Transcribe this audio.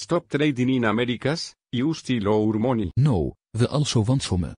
Stop trading in Americas, still lower money. No, we also want some